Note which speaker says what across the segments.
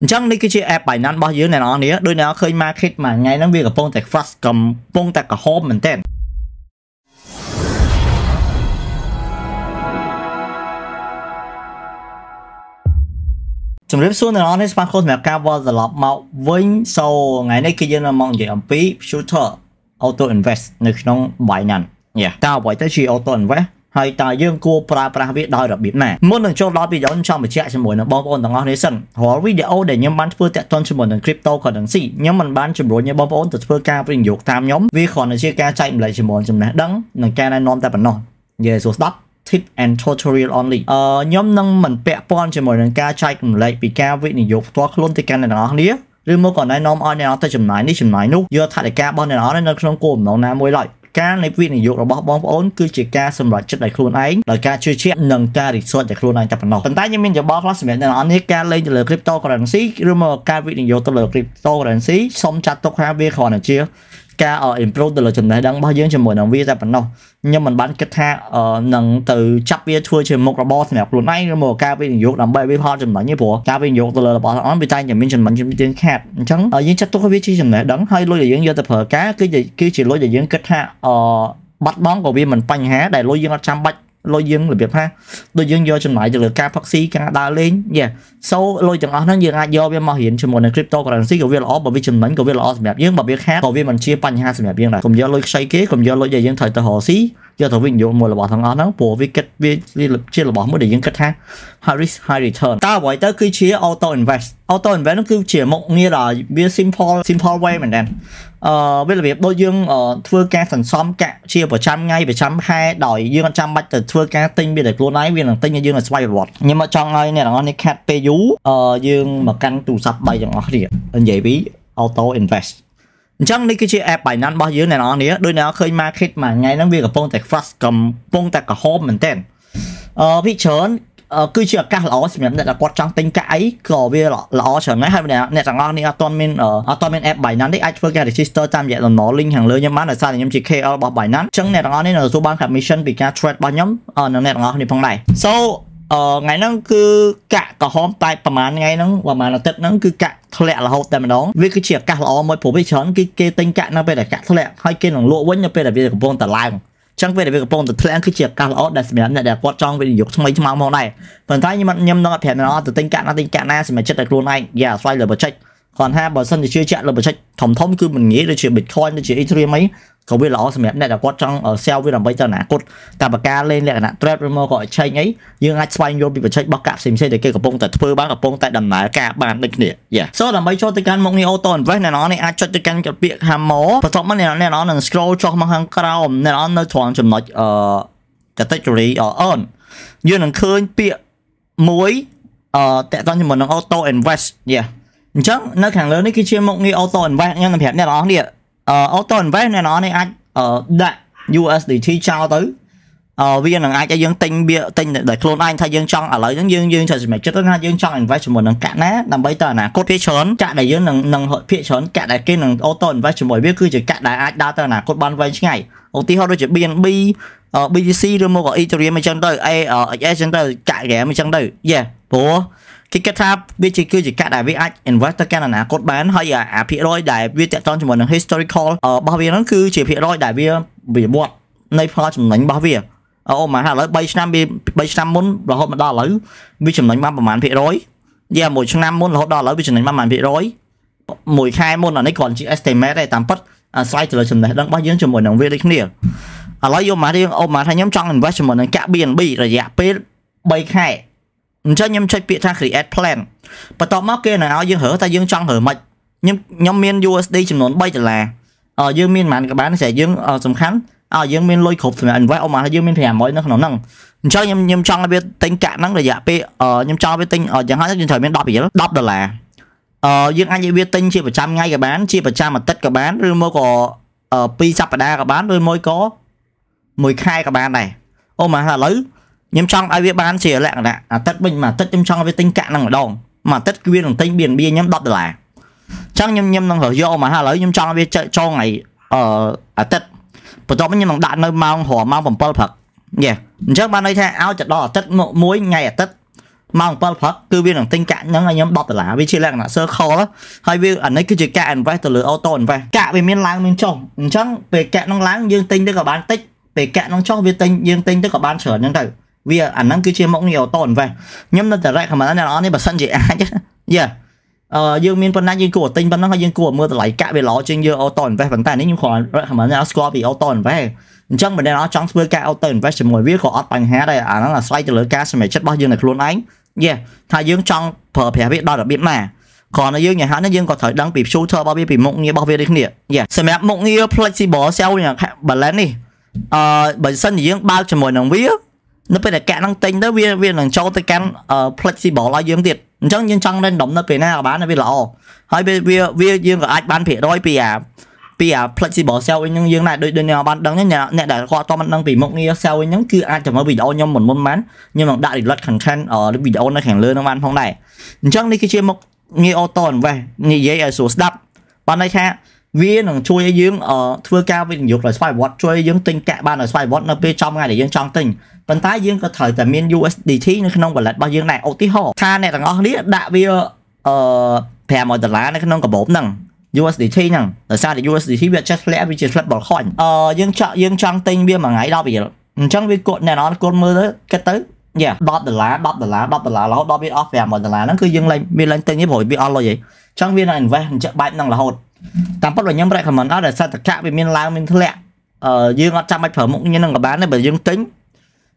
Speaker 1: អញ្ចឹងនេះគឺជា app Binance របស់យើងអ្នកនរនេះដូចអ្នកឃើញ market មួយថ្ងៃហ្នឹងវាកំពុងតែ fast កំពុងតែក្រហមមែនតើជំរាបសួរអ្នកនរនេះស្វាគមន៍សម្រាប់ការវល់ត្រឡប់មកវិញសូថ្ងៃនេះគឺយើងនឹងមកនិយាយអំពី future auto invest នៅក្នុង Binance យ៉ាតើអ្វីទៅជា auto invest ហើយតើយើងគួរប្រើប្រាស់វាដោយរបៀបណាមុននឹងចូលដល់វីដេអូខ្ញុំចង់បញ្ជាក់ជាមួយនឹងបងប្អូនទាំងអស់នេះសិនរាល់វីដេអូដែលខ្ញុំបានធ្វើតាក់ទងជាមួយនឹង cryptocurrency ខ្ញុំមិនបានជំរុញឲ្យបងប្អូនទៅធ្វើការវិនិយោគតាមខ្ញុំវាគ្រាន់តែជាការចែកម្លែកជាមួយចំណេះដឹងនិងការណែនាំតែប៉ុណ្ណោះយេសួរស្ដាប់ tip and tutorial only អឺខ្ញុំនឹងមិនពាក់ព័ន្ធជាមួយនឹងការចែកម្លែកពីការវិនិយោគផ្ទាល់ខ្លួនទៅកាន់អ្នកទាំងអស់គ្នាឬមកក៏ណែនាំឲ្យអ្នកនរទៅចំណាយនេះចំណាយនោះយកថវិការបស់អ្នកនរនៅក្នុងគោលបំណងណាមួយឡើយការនៃវិនិយោគរបស់បងប្អូនគឺជាការសម្រេចចិត្តដោយខ្លួនឯងដោយការជឿជាក់និងការរិះគន់ដោយខ្លួនឯងតែប៉ុណ្ណោះប៉ុន្តែខ្ញុំមានយោបល់ខ្លះសម្រាប់អ្នកនរនេះការលេងទៅលើ cryptocurrency ឬមកការវិនិយោគទៅលើ cryptocurrency សូមចាត់ទុកថាវាគ្រាន់តែជាការ improve ទៅលើចំណេះដឹងរបស់យើងជាមួយនឹងវាតែប៉ុណ្ណោះខ្ញុំមិនបានគិតថានឹងទៅចាប់វាធ្វើជាមុខរបរសម្រាប់ខ្លួនឯងឬមកការវិនិយោគដើម្បីវាផលចំណេញទេព្រោះការវិនិយោគទៅលើរបស់អនវាតែតែមានចំណេញជំនាញខាតអញ្ចឹងយើងចាត់ទុកវាជាចំណេះដឹងហើយលុយដែលយើងយកទៅប្រើការគឺជាគឺជាលុយដែលយើងគិតថាអឺបាត់បង់ក៏វាមិនបញ្ហាដែលលុយយើងអត់ចាំបាច់លុយយើងរបៀបថាដូចយើងយកចំណាយទៅលើការផឹកស៊ីការដើរលេងយេសូលុយទាំងអស់ហ្នឹងយើងអាចយកវាមករៀនជាមួយនឹង cryptocurrency ក៏វាល្អបើវាចំណេញក៏វាល្អសម្រាប់យើងបើវាខាតក៏វាមិនជាបញ្ហាសម្រាប់យើងដែរកុំយកលុយខ្ចីគេកុំយកលុយដែលយើងត្រូវទៅរកស៊ីយកទៅវិនិយោគមួយរបស់ទាំងអស់ហ្នឹងព្រោះវាគិតវាជារបស់មួយដែលយើងគិតថា high risk high return តើអ្វីទៅគឺជា auto invest auto invest ហ្នឹងគឺជាមុខងារដែលវា simple simple way មែនតើអឺវារបៀបដូចយើងធ្វើការសន្សំកាក់ជាប្រចាំថ្ងៃប្រចាំខែដោយយើងអត់ចាំបាច់ទៅធ្វើការទិញវាដោយខ្លួនឯងវានឹងទិញឲ្យយើងឲ្យស្វ័យប្រវត្តិខ្ញុំអត់ចង់ឲ្យអ្នកទាំងអស់នេះខាត់ពេលយូរអឺយើងមកកាន់ទូរស័ព្ទ3ទាំងអស់គ្នានិយាយពី auto invest អញ្ចឹងនេះគឺជា app Binance របស់យើងអ្នកនរនេះដូចអ្នកនរឃើញ market មួយថ្ងៃហ្នឹងវាកំពុងតែ fast កំពុងតែក្រហមមែនតើអឺពីច្រើនគឺជាឱកាសល្អសម្រាប់អ្នកដែលគាត់ចង់ទិញកាក់អីក៏វាល្អច្រើនដែរហើយអ្នកទាំងអស់នេះអត់ទាន់មានអត់ទាន់មាន app Binance ទេអាចធ្វើការ register តាមរយៈតំណ link ខាងលើខ្ញុំបានដោយសារតែខ្ញុំជា KL របស់ Binance អញ្ចឹងអ្នកទាំងអស់នេះនៅទទួលបាន commission ពីការ trade របស់ខ្ញុំនិងអ្នកទាំងអស់នេះផងដែរ so ថ្ងៃហ្នឹងគឺកាក់ក្រហមតែប្រហែលថ្ងៃហ្នឹងប្រហែលអាទិត្យហ្នឹងគឺកាក់ធ្លាក់រហូតតែម្ដងវាគឺជាឱកាសល្អមួយព្រោះវាច្រើនគឺគេទិញកាក់នៅពេលដែលកាក់ធ្លាក់ហើយគេនឹងលក់វិញនៅពេលដែលវាកំពុងតែឡើងចឹងពេលដែលវាកំពុងតែធ្លាក់គឺជាឱកាសល្អដែលសម្រាប់អ្នកដែលគាត់ចង់វិនិយោគថ្មីថ្មោងមកដែរប៉ុន្តែខ្ញុំខ្ញុំនឹងអត់ប្រាប់អ្នកទៅទិញកាក់ណាទិញកាក់ណាសម្រាប់ចិត្តតែខ្លួនឯងយ៉ាស្វ័យលើបច្ចេកគ្រាន់ថាបើសិនជាជឿជាក់លើបច្ចេកធំធំគឺមិនងាយដូចជា Bitcoin ដូចជា Ethereum អីក៏វាល្អសម្រាប់អ្នកដែលគាត់ចង់ sell វាដើម្បីទៅអនាគតតែបើការលេងលក្ខណៈ trade ឬមកក៏ exchange អីយើងអាចស្វែងយល់ពីបច្ចេករបស់កាក់ផ្សេងៗដែលគេកំពុងតែធ្វើបានកំពុងតែដំណើរការបានដូចគ្នា Yeah so ដើម្បីចូលទៅកាន់មុខនេះ auto invest អ្នកនរនេះអាចចុចទៅកាន់កាពាក hammer បន្ទាប់មកអ្នកនរនឹង scroll ចុះមកខាងក្រោមអ្នកនរនៅត្រង់ចំណុចអឺ category or earn យើងនឹងឃើញពាក្យមួយអឺតកតជាមួយនឹង auto invest យ៉ាអញ្ចឹងនៅខាងលើនេះគឺជាមុខងារ auto invest ខ្ញុំនឹងប្រាប់អ្នកនរនេះ auto invest អ្នកនរនេះអាចដាក់ USDT ចោលទៅវានឹងអាចឲ្យយើងទិញវាទិញដោយខ្លួនឯងថាយើងចង់ឥឡូវហ្នឹងយើងយើងចង់សម្រេចចិត្តថាយើងចង់ invest ជាមួយនឹងកាក់ណាដើម្បីទៅអនាគតភាគច្រើនកាក់ដែលយើងនឹងនឹងភាគច្រើនកាក់ដែលគេនឹង auto invest ជាមួយវាគឺជាកាក់ដែលអាចដើរទៅអនាគតបានវែងឆ្ងាយឧទាហរណ៍ដូចជា BNB BTC ឬមក Ethereum អញ្ចឹងទៅ AHS អញ្ចឹងទៅកាក់ RAM អញ្ចឹងទៅយេព្រោះគេគិតថាវាជាគឺជាកាក់ដែលវាអាច invest ទៅកាន់អនាគតបានហើយអាភាគរយដែលវាតកតងជាមួយនឹង historical របស់វាហ្នឹងគឺជាភាគរយដែលវាវាវត្តនៃផលចំណេញរបស់វាអូមកហើយឥឡូវ3ឆ្នាំវា3ឆ្នាំមុនរហូតមកដល់ឥឡូវវាចំណេញបានប្រហែលភាគរយយ៉ាមួយឆ្នាំមុនរហូតដល់ឥឡូវវាចំណេញបានប្រហែលភាគរយមួយខែមុនអានេះគ្រាន់ជា estimate ទេតាមពិតអាស្រ័យទៅលើចំណេះដឹងរបស់យើងជាមួយនឹងវាដូចគ្នាឥឡូវយកមករៀងអូមកថាខ្ញុំចង់ invest ជាមួយនឹងកាក់ BNB រយៈពេល3ខែអញ្ចឹងខ្ញុំចុចពាក្យថា create plan បន្ទាប់មកគេនឹងឲ្យយើងរើថាយើងចង់រើម៉េចខ្ញុំខ្ញុំមាន USD ចំនួន3ដុល្លារអឺយើងមានប្រហែលក៏បានតែយើងសំខាន់អើយើងមានលុយគ្រប់សម្រាប់ invest អូមកយើងមាន500នៅក្នុងហ្នឹងអញ្ចឹងខ្ញុំខ្ញុំចង់ឲ្យវាទិញកាក់ហ្នឹងរយៈពេលខ្ញុំចង់ឲ្យវាទិញយ៉ាងហោចខ្ញុំត្រូវមាន10រៀល10ដុល្លារអឺយើងអាចឲ្យវាទិញជាប្រចាំថ្ងៃក៏បានជាប្រចាំអាទិត្យក៏បានឬមកក៏2សប្តាហ៍ក៏បានឬមួយក៏មួយខែក៏បានដែរអូមកឥឡូវខ្ញុំចង់ឲ្យវាបានជាលក្ខណៈអាទិត្យវិញមួយអាទិត្យខ្ញុំចង់ឲ្យវាទិញកាក់នឹងម្ដងមួយអាទិត្យគឺវានឹងទិញ BNB ខ្ញុំ10ដុល្លារអញ្ចឹងខ្ញុំខ្ញុំនឹងយកមកហើយឥឡូវខ្ញុំចង់ឲ្យវាចងឲ្យអឺអាទិត្យបន្ទាប់មកខ្ញុំនឹងដាក់នៅម៉ោងរម៉ោង7ព្រឹកយេអញ្ចឹងបានន័យថាឲ្យទៅដល់អាទិត្យមួយថ្ងៃអាទិត្យម៉ោង7ព្រឹកគឺវានឹងទិញកាក់ហ្នឹងឲ្យខ្ញុំ10ដុល្លារវាជាលក្ខណៈ circle ហើយវាអានេះគឺជាកាក់ invest ទៅលើ auto invest កាក់វាមានឡើងមានចុះអញ្ចឹងពេលកាក់ហ្នឹងឡើងយើងទិញទៅក៏បានតិចពេលកាក់ហ្នឹងចុះវាទិញយើងទិញទៅក៏បានច្រើនអញ្ចឹងទៅវាអាហ្នឹងគឺជាមុខងារ auto invest ខ្ញុំនៅតែ recommend អ្នកនរនេះបើសិនជាអាចយ៉ាអឺយើងមានប៉ុណ្ណាយើងគួរទិញប៉ុណ្ណឹងហើយយើងគួរមើលតម្លៃកាក់វាល្អជាងយើង auto invest ប៉ុន្តែនេះខ្ញុំគ្រាន់ recommend អ្នកស្គាល់ពី auto invest អញ្ចឹងបើអ្នកនរចង់ធ្វើការ auto invest ជាមួយវាក៏អត់បញ្ហាដែរអាហ្នឹងអាស្រ័យទៅលើការសម្រេចចិត្តរបស់យើងនៅខ្លួនឯងយ៉ាថាយើងចង់ប្រើប្រាស់វាដល់របៀបណាគ្រាន់តែយើងញ៉ាំហ្នឹងយើងក៏ត្រូវដឹងពី future របស់វាពីមុខងាររបស់វាដូចគ្នាយ៉ាសម្រាប់មុខងារ flexible selling balance នេះអឺបើសិនជាយើងបើកជាមួយនឹងវានៅពេលដែលកាក់ហ្នឹងទិញទៅវាវានឹងចូលទៅកាន់ flexible ឲ្យយើងទៀតអញ្ចឹងយើងចង់ random នៅពេលណាក៏បានវាល្អហើយវាវាយើងក៏អាចបានភាគរយពីអាពីអា flexible sell វិញយើងដែរដូចដូចអ្នកបានដឹងអ្នកដែលគាត់អត់មិនដឹងពីមុខងារ sell វិញហ្នឹងគឺអាចចាំមើលវីដេអូខ្ញុំមុនមុនបានខ្ញុំនឹងដាក់ reload content ឬវីដេអូនៅខាងលើហ្នឹងបានផងដែរអញ្ចឹងនេះគឺជាមុខងារ auto invest និយាយឲ្យស្រួលស្ដាប់បានន័យថាវានឹងជួយឲ្យយើង ធ្វើការវិនិយោគដោយស្វ័យប្រវត្តិជួយឲ្យយើងទិញកាក់បានដោយស្វ័យប្រវត្តិនៅពេលចំថ្ងៃដែលយើងចង់ទិញប៉ុន្តែយើងក៏ត្រូវតែមាន USDT នៅក្នុង wallet របស់យើងដែរឧទាហរណ៍ថាអ្នកទាំងអស់នេះដាក់វាអឺ500ដុល្លារនៅក្នុងកាបូបហ្នឹង USDT ហ្នឹងដោយសារតែ USDT វាចេះធ្លាក់វាជាធ្លាក់បលខ້ອຍអឺយើងចង់យើងចង់ទិញវាមួយថ្ងៃ10រៀលអញ្ចឹងវាគាត់អ្នកនរគាត់មើលទៅគិតទៅយ៉ា10ដុល្លារ10ដុល្លារ10ដុល្លាររហូតដល់វាអស់500ដុល្លារហ្នឹងគឺយើងលែងមានលែងទិញទេព្រោះវាអស់លុយហីអញ្ចឹងវានឹង invest អញ្ចឹងបែបហ្នឹងរហូតតាមពិតបើខ្ញុំ recommend អត់ដែលសតកៈវាមានឡើងមានធ្លាក់អឺយើងអត់ចាំបាច់ប្រើមុខញៀននឹងក៏បានដែរបើយើងទិញ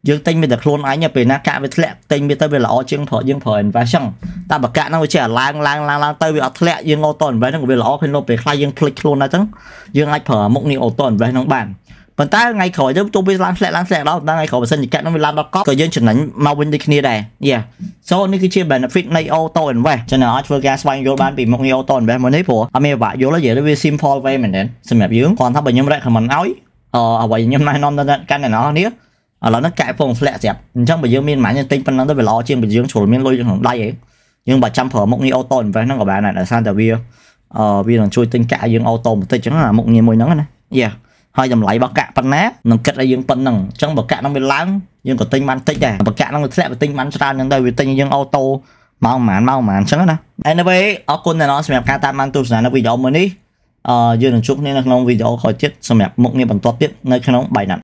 Speaker 1: យើងទិញវាតែខ្លួនឯងពេលណាកាក់វាធ្លាក់ទិញវាទៅវាល្អជាងប្រើយើងប្រើ invest ចឹងតែបើកាក់ហ្នឹងវាចេះឡើងឡើងឡើងឡើងទៅវាអត់ធ្លាក់យើង auto invest ហ្នឹងវាល្អពេលនោះពេលខ្លះយើងភ្លេចខ្លួនដែរចឹងយើងអាចប្រើមុខនេះ auto invest ហ្នឹងបានប៉ុន្តែថ្ងៃក្រោយទៅទោះវាឡើងធ្លាក់ឡើងធ្លាក់ដល់ថ្ងៃក្រោយបើសិនជាកាត់នោះវាឡើងដល់កប់ក៏យើងចំណេញមកវិញដូចគ្នាដែរយ៉ា so នេះគឺជា benefit នៃ auto invest ចឹងអាចធ្វើការស្វែងយល់បានពីមុខនៃ auto invest មួយនេះព្រោះអត់មានពិបាកយល់ទេនិយាយទៅវា simple way មែនទេសម្រាប់យើងគ្រាន់ថាបើខ្ញុំ recommend ឲ្យអឺអ្វីខ្ញុំណែនាំដល់កាន់អ្នកនរនេះឥឡូវហ្នឹងកាក់ពងធ្លាក់ស្រាប់អញ្ចឹងបើយើងមានម៉ាញ់ទិញប៉ុណ្ណឹងទៅវាល្អជាងបើយើងជ្រុលមានលុយក្នុងដៃឯងយើងបើចាំប្រើមុខងារ auto invest ហ្នឹងក៏បានដែរដោយសារតែវាអឺវានឹងជួយទិញកាក់យើង auto បន្តិចអញ្ចឹងអាមុខងារមួយហ្នឹងណាយ៉ាហើយតម្លៃរបស់កាក់ប៉ុណ្ណានឹងគិតឲ្យយើងប៉ុណ្ណឹងអញ្ចឹងបើកាក់នឹងវាឡើងយើងក៏ទិញបានតិចដែរបើកាក់នឹងវាធ្លាក់វាទិញបានច្រើនហ្នឹងដែរវាទិញយើងអូតូម៉ោងប្រហែលម៉ោងប្រហែលអញ្ចឹងណា Anyway អរគុណអ្នកនរសម្រាប់ការតាមដានទស្សនានៅវីដេអូមួយនេះអឺយើងនឹងជួបគ្នានៅក្នុងវីដេអូក្រោយទៀតសម្រាប់មុខងារបន្តទៀតនៅក្នុង Binance